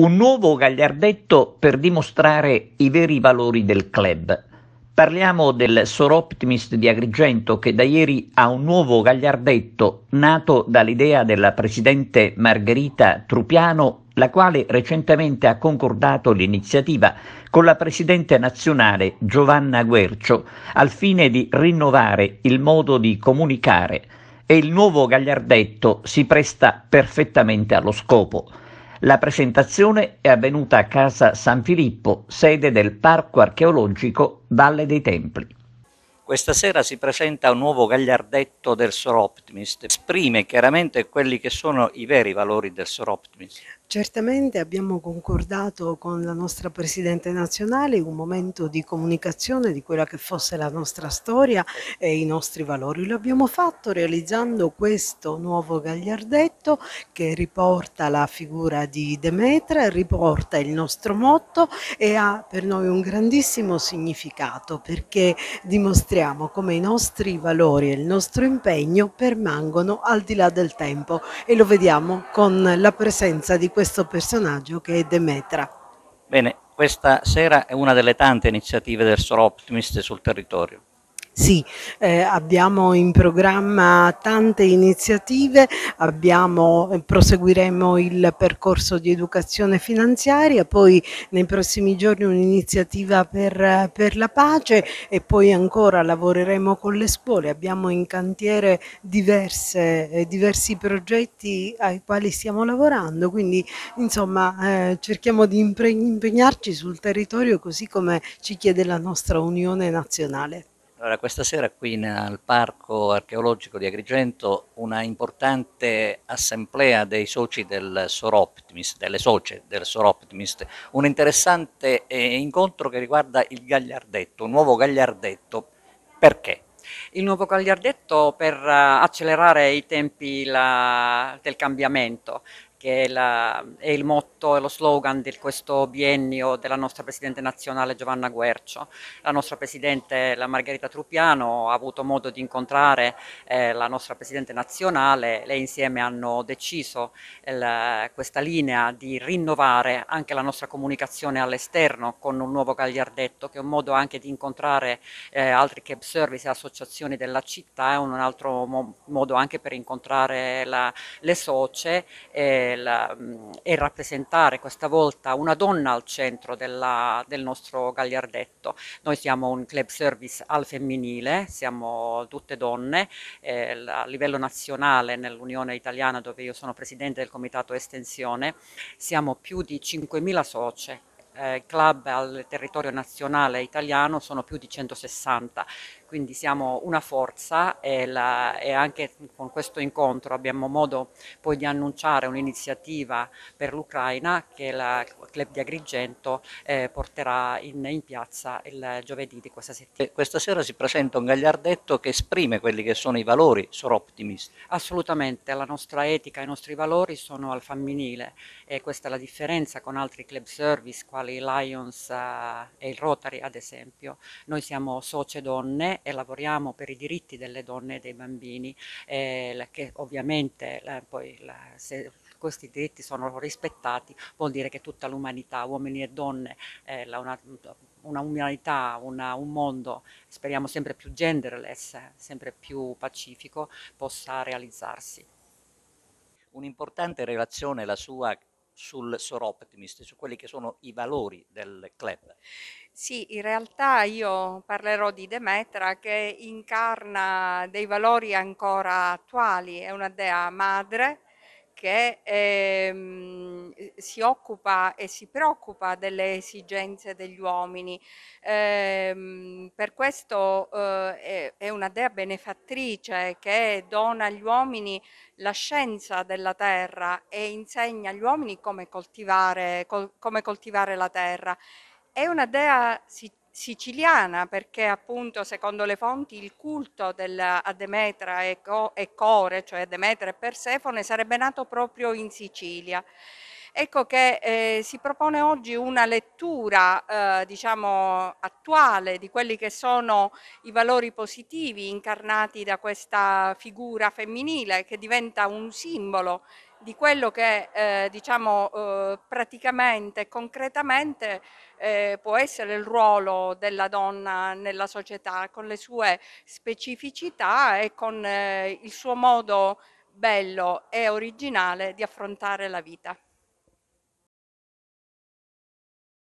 Un nuovo gagliardetto per dimostrare i veri valori del club. Parliamo del Sor Optimist di Agrigento che da ieri ha un nuovo gagliardetto nato dall'idea della presidente Margherita Trupiano, la quale recentemente ha concordato l'iniziativa con la presidente nazionale Giovanna Guercio al fine di rinnovare il modo di comunicare e il nuovo gagliardetto si presta perfettamente allo scopo. La presentazione è avvenuta a Casa San Filippo, sede del Parco archeologico Valle dei Templi. Questa sera si presenta un nuovo gagliardetto del Soroptimist, esprime chiaramente quelli che sono i veri valori del Soroptimist. Certamente abbiamo concordato con la nostra Presidente nazionale un momento di comunicazione di quella che fosse la nostra storia e i nostri valori. Lo abbiamo fatto realizzando questo nuovo gagliardetto che riporta la figura di Demetra, riporta il nostro motto e ha per noi un grandissimo significato perché dimostriamo come i nostri valori e il nostro impegno permangono al di là del tempo e lo vediamo con la presenza di questo questo personaggio che è Demetra. Bene, questa sera è una delle tante iniziative del Solo Optimist sul territorio. Sì, eh, abbiamo in programma tante iniziative, abbiamo, eh, proseguiremo il percorso di educazione finanziaria, poi nei prossimi giorni un'iniziativa per, per, la pace e poi ancora lavoreremo con le scuole, abbiamo in cantiere diverse, eh, diversi progetti ai quali stiamo lavorando, quindi insomma eh, cerchiamo di impegnarci sul territorio così come ci chiede la nostra Unione Nazionale. Allora, questa sera qui in, al Parco Archeologico di Agrigento una importante assemblea dei soci del Soroptimist, delle soci del Soroptimist, un interessante eh, incontro che riguarda il Gagliardetto, un nuovo Gagliardetto. Perché? Il nuovo Gagliardetto per eh, accelerare i tempi la, del cambiamento, che è, la, è, il motto e lo slogan di questo biennio della nostra Presidente nazionale Giovanna Guercio. La nostra Presidente, la Margherita Truppiano, ha avuto modo di incontrare eh, la nostra Presidente nazionale, lei insieme hanno deciso eh, questa linea di rinnovare anche la nostra comunicazione all'esterno con un nuovo gagliardetto che è un modo anche di incontrare eh, altri cab service e associazioni della città, è un altro mo modo anche per incontrare la, le socie eh, la, e rappresentare questa volta una donna al centro della, del nostro gagliardetto. Noi siamo un club service al femminile, siamo tutte donne, eh, a livello nazionale nell'Unione Italiana dove io sono presidente del comitato estensione, siamo più di 5.000 socie, eh, club al territorio nazionale italiano sono più di 160 quindi siamo una forza e, la, e, anche con questo incontro abbiamo modo poi di annunciare un'iniziativa per l'Ucraina che la Club di Agrigento eh, porterà in, in, piazza il giovedì di questa settimana. Questa sera si presenta un gagliardetto che esprime quelli che sono i valori soroptimisti. Assolutamente, la nostra etica, e i nostri valori sono al femminile e questa è la differenza con altri club service quali Lions eh, e il Rotary ad esempio. Noi siamo socie donne e lavoriamo per i diritti delle donne e dei bambini, eh, che ovviamente la, poi la, se questi diritti sono rispettati vuol dire che tutta l'umanità, uomini e donne, eh, la, una, una umanità, una, un mondo, speriamo sempre più genderless, sempre più pacifico, possa realizzarsi. Un'importante relazione la sua sul Optimist, su quelli che sono i valori del club. Sì, in realtà io parlerò di Demetra che incarna dei valori ancora attuali, è una dea madre perché ehm, si occupa e si preoccupa delle esigenze degli uomini. Ehm, per questo eh, è una dea benefattrice che dona agli uomini la scienza della terra e insegna agli uomini come coltivare, col, come coltivare la terra. È una dea si, siciliana perché appunto secondo le fonti il culto della, a Demetra e, Co, e Core, cioè Demetra e Persefone, sarebbe nato proprio in Sicilia. Ecco che eh, si propone oggi una lettura eh, diciamo, attuale di quelli che sono i valori positivi incarnati da questa figura femminile che diventa un simbolo di quello che eh, diciamo eh, praticamente, concretamente eh, può essere il ruolo della donna nella società con le sue specificità e con eh, il suo modo bello e originale di affrontare la vita.